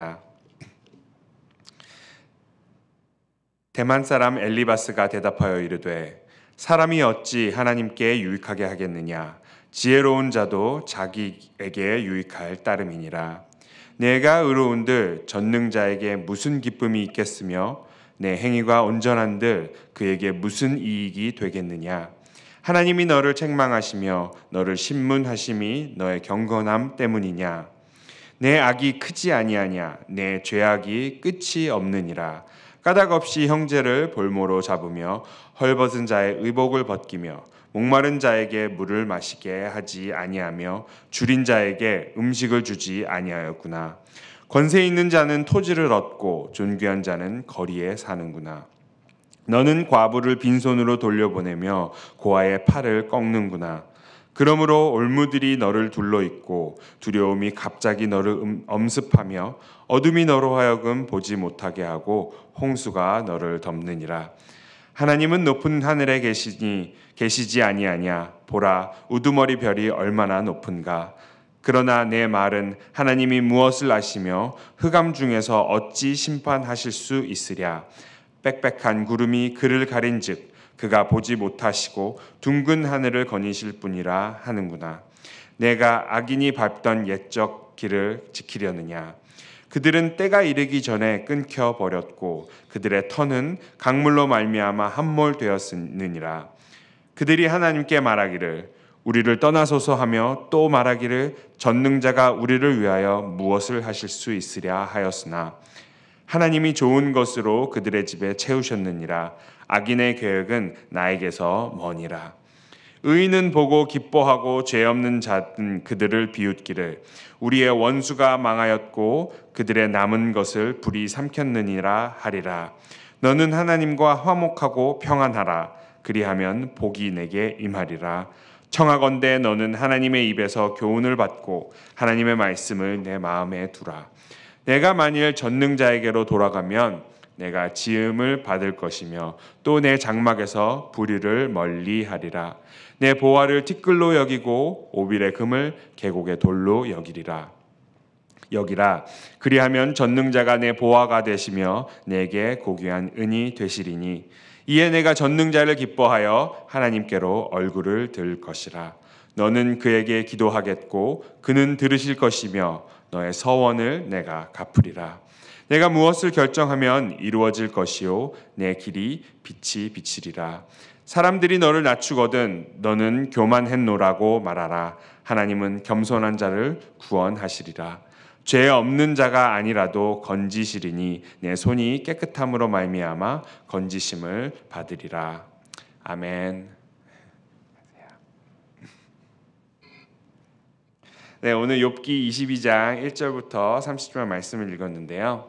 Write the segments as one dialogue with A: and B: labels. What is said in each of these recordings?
A: 아. 대만 사람 엘리바스가 대답하여 이르되 사람이 어찌 하나님께 유익하게 하겠느냐 지혜로운 자도 자기에게 유익할 따름이니라 내가 의로운들 전능자에게 무슨 기쁨이 있겠으며 내 행위가 온전한들 그에게 무슨 이익이 되겠느냐 하나님이 너를 책망하시며 너를 신문하심이 너의 경건함 때문이냐 내 악이 크지 아니하냐 내 죄악이 끝이 없느니라 까닭 없이 형제를 볼모로 잡으며 헐벗은 자의 의복을 벗기며 목마른 자에게 물을 마시게 하지 아니하며 줄인 자에게 음식을 주지 아니하였구나 권세 있는 자는 토지를 얻고 존귀한 자는 거리에 사는구나 너는 과부를 빈손으로 돌려보내며 고아의 팔을 꺾는구나 그러므로 올무들이 너를 둘러 있고 두려움이 갑자기 너를 음, 엄습하며 어둠이 너로 하여금 보지 못하게 하고 홍수가 너를 덮느니라. 하나님은 높은 하늘에 계시니 계시지 아니하냐 보라 우두머리 별이 얼마나 높은가 그러나 내 말은 하나님이 무엇을 아시며 흑암 중에서 어찌 심판하실 수 있으랴 빽빽한 구름이 그를 가린즉 그가 보지 못하시고 둥근 하늘을 거니실 뿐이라 하는구나. 내가 악인이 밟던 옛적 길을 지키려느냐. 그들은 때가 이르기 전에 끊겨 버렸고 그들의 터는 강물로 말미암아 함몰되었느니라. 그들이 하나님께 말하기를 우리를 떠나소서 하며 또 말하기를 전능자가 우리를 위하여 무엇을 하실 수 있으랴 하였으나 하나님이 좋은 것으로 그들의 집에 채우셨느니라. 악인의 계획은 나에게서 머니라. 의인은 보고 기뻐하고 죄 없는 자는 그들을 비웃기를 우리의 원수가 망하였고 그들의 남은 것을 불이 삼켰느니라 하리라. 너는 하나님과 화목하고 평안하라. 그리하면 복이 내게 임하리라. 청하건대 너는 하나님의 입에서 교훈을 받고 하나님의 말씀을 내 마음에 두라. 내가 만일 전능자에게로 돌아가면 내가 지음을 받을 것이며 또 내 장막에서 불의를 멀리하리라 내 보화를 티끌로 여기고 오빌의 금을 계곡의 돌로 여기리라 여기라 그리하면 전능자가 내 보화가 되시며 내게 고귀한 은이 되시리니 이에 내가 전능자를 기뻐하여 하나님께로 얼굴을 들 것이라 너는 그에게 기도하겠고 그는 들으실 것이며 너의 서원을 내가 갚으리라. 내가 무엇을 결정하면 이루어질 것이요 내 길이 빛이 비치리라. 사람들이 너를 낮추거든 너는 교만했노라고 말하라. 하나님은 겸손한 자를 구원하시리라. 죄 없는 자가 아니라도 건지시리니 내 손이 깨끗함으로 말미암아 건지심을 받으리라. 아멘. 네, 오늘 욥기 22장 1절부터 30절 말씀을 읽었는데요.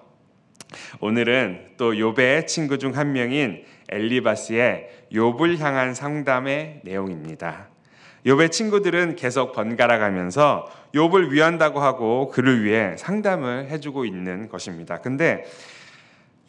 A: 오늘은 또 욥의 친구 중 한 명인 엘리바스의 욥을 향한 상담의 내용입니다. 욥의 친구들은 계속 번갈아 가면서 욥을 위한다고 하고 그를 위해 상담을 해주고 있는 것입니다. 근데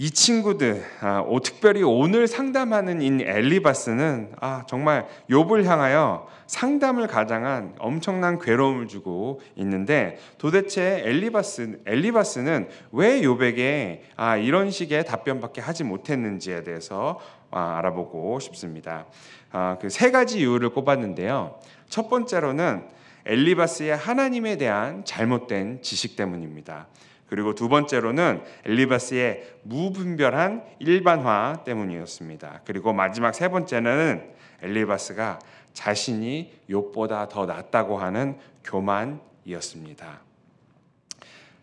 A: 이 친구들, 아, 오, 특별히 오늘 상담하는 인 엘리바스는 아, 정말 욥을 향하여 상담을 가장한 엄청난 괴로움을 주고 있는데 도대체 엘리바스 엘리바스는 왜 욥에게 아, 이런 식의 답변밖에 하지 못했는지에 대해서 아, 알아보고 싶습니다. 아, 그 세 가지 이유를 꼽았는데요. 첫 번째로는 엘리바스의 하나님에 대한 잘못된 지식 때문입니다. 그리고 두 번째로는 엘리바스의 무분별한 일반화 때문이었습니다. 그리고 마지막 세 번째는 엘리바스가 자신이 욕보다더 낫다고 하는 교만이었습니다.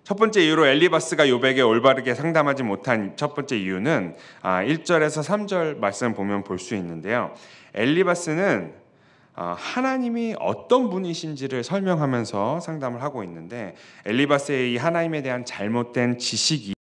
A: 첫 번째 이유로 엘리바스가 요백에 올바르게 상담하지 못한 첫 번째 이유는 1절에서 아, 3절 말씀 보면 볼 수 있는데요. 엘리바스는 어, 하나님이 어떤 분이신지를 설명하면서 상담을 하고 있는데 엘리바스의 이 하나님에 대한 잘못된 지식이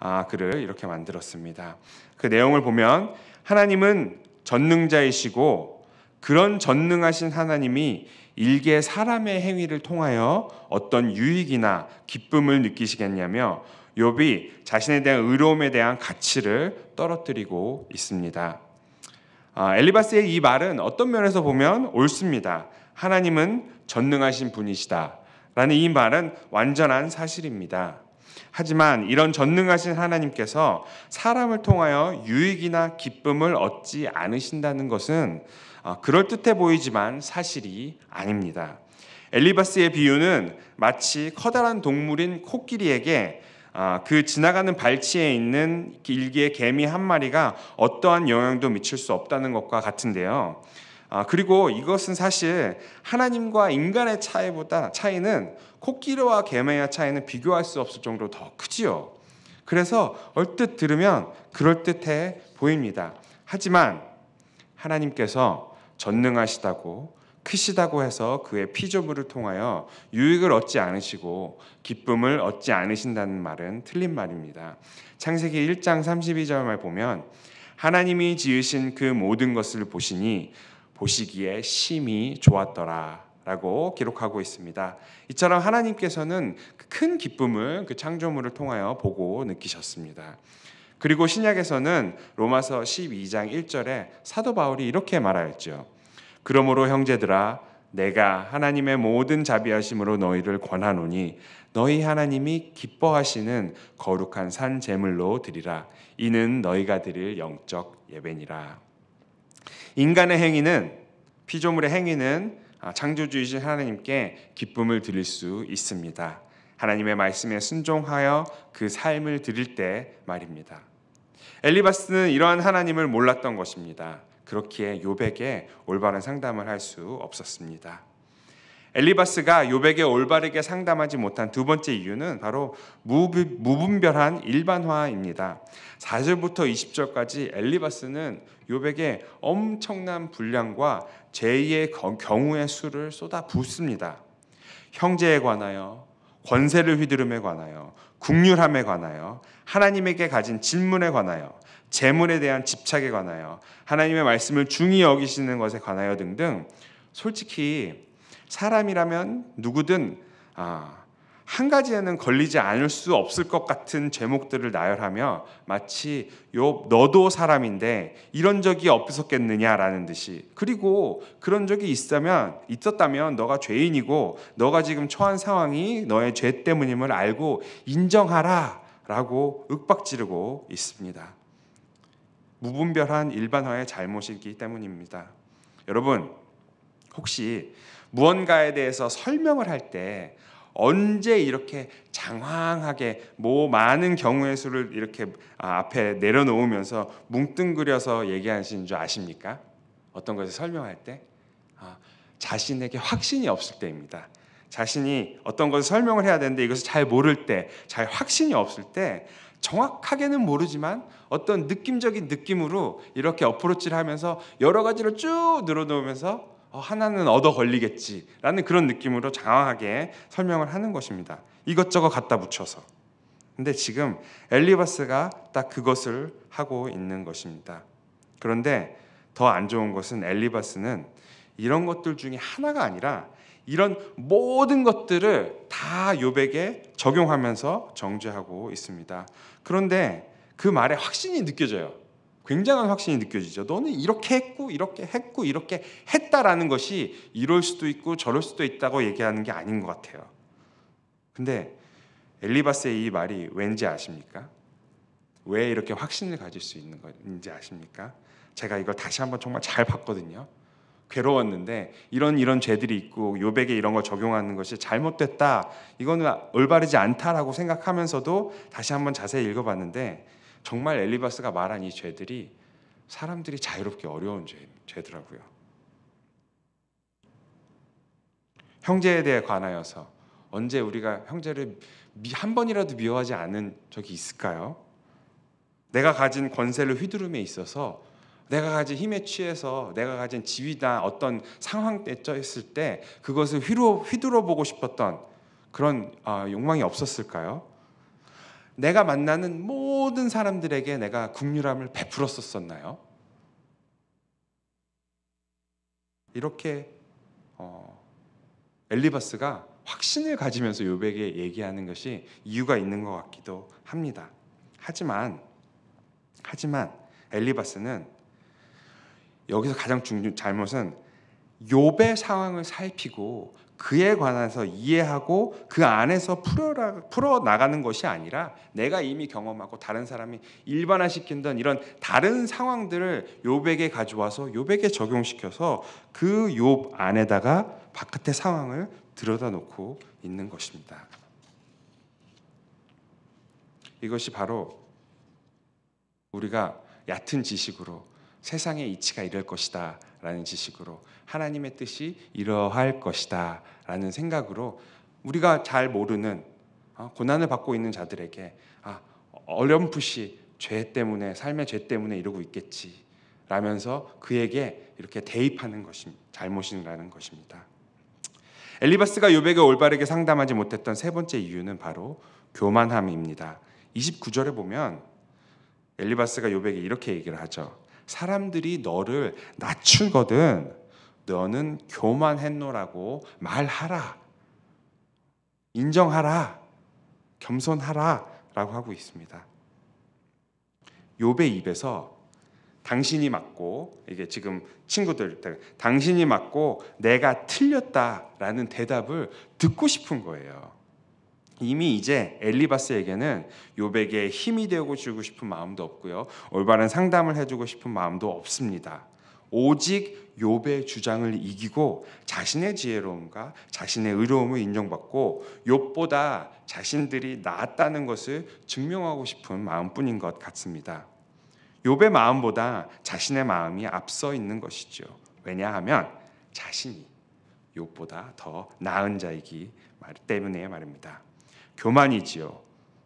A: 아, 그를 이렇게 만들었습니다. 그 내용을 보면 하나님은 전능자이시고 그런 전능하신 하나님이 일개 사람의 행위를 통하여 어떤 유익이나 기쁨을 느끼시겠냐며 욥이 자신에 대한 의로움에 대한 가치를 떨어뜨리고 있습니다. 아, 엘리바스의 이 말은 어떤 면에서 보면 옳습니다. 하나님은 전능하신 분이시다. 라는 이 말은 완전한 사실입니다. 하지만 이런 전능하신 하나님께서 사람을 통하여 유익이나 기쁨을 얻지 않으신다는 것은 아, 그럴듯해 보이지만 사실이 아닙니다. 엘리바스의 비유는 마치 커다란 동물인 코끼리에게 아, 그 지나가는 발치에 있는 일기의 개미 한 마리가 어떠한 영향도 미칠 수 없다는 것과 같은데요. 아, 그리고 이것은 사실 하나님과 인간의 차이보다 차이는 코끼리와 개미의 차이는 비교할 수 없을 정도로 더 크지요. 그래서 얼뜻 들으면 그럴듯해 보입니다. 하지만 하나님께서 전능하시다고 크시다고 해서 그의 피조물을 통하여 유익을 얻지 않으시고 기쁨을 얻지 않으신다는 말은 틀린 말입니다. 창세기 1장 32절에 보면 하나님이 지으신 그 모든 것을 보시니 보시기에 심히 좋았더라. 라고 기록하고 있습니다. 이처럼 하나님께서는 그 큰 기쁨을 그 창조물을 통하여 보고 느끼셨습니다. 그리고 신약에서는 로마서 12장 1절에 사도 바울이 이렇게 말하였죠. 그러므로 형제들아 내가 하나님의 모든 자비하심으로 너희를 권하노니 너희 하나님이 기뻐하시는 거룩한 산 제물로 드리라 이는 너희가 드릴 영적 예배니라 인간의 행위는 피조물의 행위는 아, 창조주이신 하나님께 기쁨을 드릴 수 있습니다. 하나님의 말씀에 순종하여 그 삶을 드릴 때 말입니다. 엘리바스는 이러한 하나님을 몰랐던 것입니다. 그렇기에 요백에 올바른 상담을 할 수 없었습니다. 엘리바스가 요백에 올바르게 상담하지 못한 두 번째 이유는 바로 무분별한 일반화입니다. 4절부터 20절까지 엘리바스는 요백에 엄청난 분량과 제의 경우의 수를 쏟아 붓습니다. 형제에 관하여, 권세를 휘두름에 관하여, 국률함에 관하여, 하나님에게 가진 질문에 관하여, 재물에 대한 집착에 관하여 하나님의 말씀을 중히 여기시는 것에 관하여 등등 솔직히 사람이라면 누구든 아, 한 가지에는 걸리지 않을 수 없을 것 같은 제목들을 나열하며 마치 욥 너도 사람인데 이런 적이 없었겠느냐라는 듯이 그리고 그런 적이 있다면 있었다면 너가 죄인이고 너가 지금 처한 상황이 너의 죄 때문임을 알고 인정하라라고 윽박지르고 있습니다. 무분별한 일반화의 잘못이기 때문입니다. 여러분, 혹시 무언가에 대해서 설명을 할 때 언제 이렇게 장황하게 뭐 많은 경우의 수를 이렇게 아, 앞에 내려놓으면서 뭉뚱그려서 얘기하시는 줄 아십니까? 어떤 것을 설명할 때 아, 자신에게 확신이 없을 때입니다. 자신이 어떤 것을 설명을 해야 되는데 이것을 잘 모를 때, 잘 확신이 없을 때 정확하게는 모르지만 어떤 느낌적인 느낌으로 이렇게 어프로치를 하면서 여러 가지를 쭉 늘어놓으면서 어, 하나는 얻어 걸리겠지라는 그런 느낌으로 장황하게 설명을 하는 것입니다. 이것저것 갖다 붙여서. 근데 지금 엘리바스가 딱 그것을 하고 있는 것입니다. 그런데 더 안 좋은 것은 엘리바스는 이런 것들 중에 하나가 아니라 이런 모든 것들을 다요백에 적용하면서 정죄하고 있습니다. 그런데 그 말에 확신이 느껴져요. 굉장한 확신이 느껴지죠. 너는 이렇게 했고 이렇게 했고 이렇게 했다라는 것이 이럴 수도 있고 저럴 수도 있다고 얘기하는 게 아닌 것 같아요. 근데 엘리바스의 이 말이 왠지 아십니까? 왜 이렇게 확신을 가질 수 있는 건지 아십니까? 제가 이걸 다시 한번 정말 잘 봤거든요. 괴로웠는데 이런 이런 죄들이 있고 요백에 이런 걸 적용하는 것이 잘못됐다. 이거는 올바르지 않다라고 생각하면서도 다시 한번 자세히 읽어봤는데 정말 엘리바스가 말한 이 죄들이 사람들이 자유롭게 어려운 죄, 죄더라고요. 형제에 대해 관하여서 언제 우리가 형제를 한 번이라도 미워하지 않은 적이 있을까요? 내가 가진 권세를 휘두르며 있어서 내가 가진 힘에 취해서 내가 가진 지위다 어떤 상황에 쪄있을 때 그것을 휘두러, 휘두러 보고 싶었던 그런 어, 욕망이 없었을까요? 내가 만나는 모든 사람들에게 내가 국률함을 베풀었었나요? 이렇게 어, 엘리바스가 확신을 가지면서 요백에 얘기하는 것이 이유가 있는 것 같기도 합니다. 하지만 하지만 엘리바스는 여기서 가장 중요한 잘못은 욥의 상황을 살피고 그에 관해서 이해하고 그 안에서 풀어 나가는 것이 아니라 내가 이미 경험하고 다른 사람이 일반화시킨던 이런 다른 상황들을 요백에 가져와서 요백에 적용시켜서 그욥 안에다가 바깥의 상황을 들여다 놓고 있는 것입니다. 이것이 바로 우리가 얕은 지식으로 세상의 이치가 이럴 것이다 라는 지식으로 하나님의 뜻이 이러할 것이다 라는 생각으로 우리가 잘 모르는 어, 고난을 받고 있는 자들에게 아, 어렴풋이 죄 때문에 삶의 죄 때문에 이러고 있겠지 라면서 그에게 이렇게 대입하는 것이 잘못이라는 것입니다. 엘리바스가 요백에 올바르게 상담하지 못했던 세 번째 이유는 바로 교만함입니다. 29절에 보면 엘리바스가 요백에 이렇게 얘기를 하죠. 사람들이 너를 낮추거든 너는 교만했노라고 말하라. 인정하라. 겸손하라라고 하고 있습니다. 욥의 입에서 당신이 맞고 이게 지금 친구들 당신이 맞고 내가 틀렸다라는 대답을 듣고 싶은 거예요. 이미 이제 엘리바스에게는 요백에 힘이 되고 주고 싶은 마음도 없고요. 올바른 상담을 해주고 싶은 마음도 없습니다. 오직 욥의 주장을 이기고 자신의 지혜로움과 자신의 의로움을 인정받고 욥보다 자신들이 낫다는 것을 증명하고 싶은 마음뿐인 것 같습니다. 욥의 마음보다 자신의 마음이 앞서 있는 것이죠. 왜냐하면 자신이 욥보다 더 나은 자이기 때문에 말입니다. 교만이지요.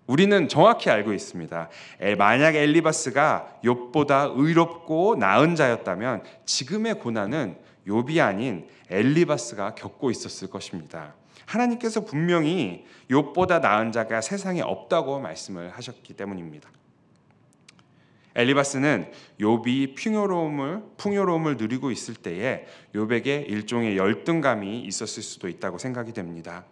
A: 우리는 정확히 알고 있습니다. 만약 엘리바스가 욥보다 의롭고 나은 자였다면 지금의 고난은 욥이 아닌 엘리바스가 겪고 있었을 것입니다. 하나님께서 분명히 욥보다 나은 자가 세상에 없다고 말씀을 하셨기 때문입니다. 엘리바스는 욥이 풍요로움을 풍요로움을 누리고 있을 때에 욥에게 일종의 열등감이 있었을 수도 있다고 생각이 됩니다.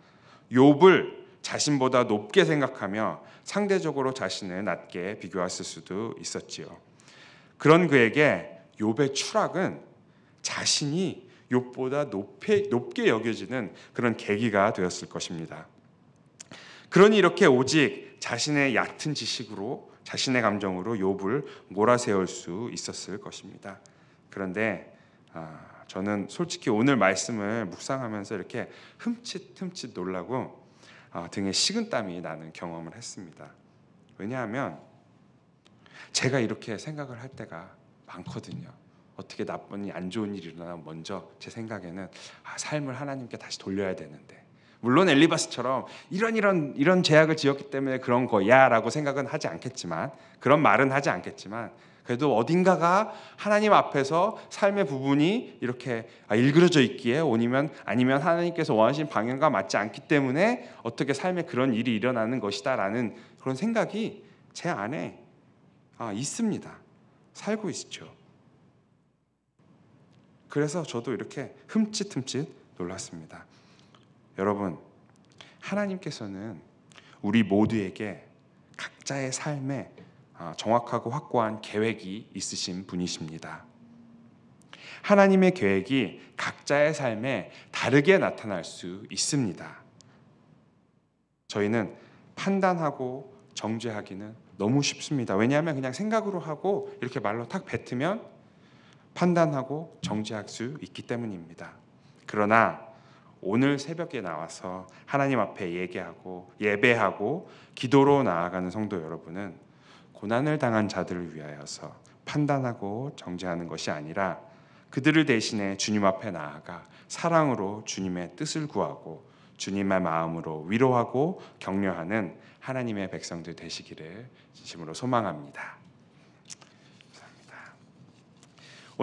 A: 욥을 자신보다 높게 생각하며 상대적으로 자신을 낮게 비교했을 수도 있었지요. 그런 그에게 욥의 추락은 자신이 욥보다 높게, 높게 여겨지는 그런 계기가 되었을 것입니다. 그러니 이렇게 오직 자신의 얕은 지식으로 자신의 감정으로 욥을 몰아세울 수 있었을 것입니다. 그런데 아, 저는 솔직히 오늘 말씀을 묵상하면서 이렇게 흠칫흠칫 놀라고 어, 등에 식은땀이 나는 경험을 했습니다. 왜냐하면 제가 이렇게 생각을 할 때가 많거든요. 어떻게 나쁜 안 좋은 일이 일어나면 먼저 제 생각에는 아, 삶을 하나님께 다시 돌려야 되는데 물론 엘리바스처럼 이런 이런 이런 제약을 지었기 때문에 그런 거야라고 생각은 하지 않겠지만 그런 말은 하지 않겠지만 그래도 어딘가가 하나님 앞에서 삶의 부분이 이렇게 아, 일그러져 있기에 오니면 아니면 하나님께서 원하신 방향과 맞지 않기 때문에 어떻게 삶에 그런 일이 일어나는 것이다라는 그런 생각이 제 안에 아, 있습니다. 살고 있죠. 그래서 저도 이렇게 흠칫흠칫 놀랐습니다. 여러분, 하나님께서는 우리 모두에게 각자의 삶에 어, 정확하고 확고한 계획이 있으신 분이십니다. 하나님의 계획이 각자의 삶에 다르게 나타날 수 있습니다. 저희는 판단하고 정죄하기는 너무 쉽습니다. 왜냐하면 그냥 생각으로 하고 이렇게 말로 탁 뱉으면 판단하고 정죄할 수 있기 때문입니다. 그러나 오늘 새벽에 나와서 하나님 앞에 얘기하고 예배하고 기도로 나아가는 성도 여러분은 고난을 당한 자들을 위하여서 판단하고 정죄하는 것이 아니라 그들을 대신해 주님 앞에 나아가 사랑으로 주님의 뜻을 구하고 주님의 마음으로 위로하고 격려하는 하나님의 백성들 되시기를 진심으로 소망합니다.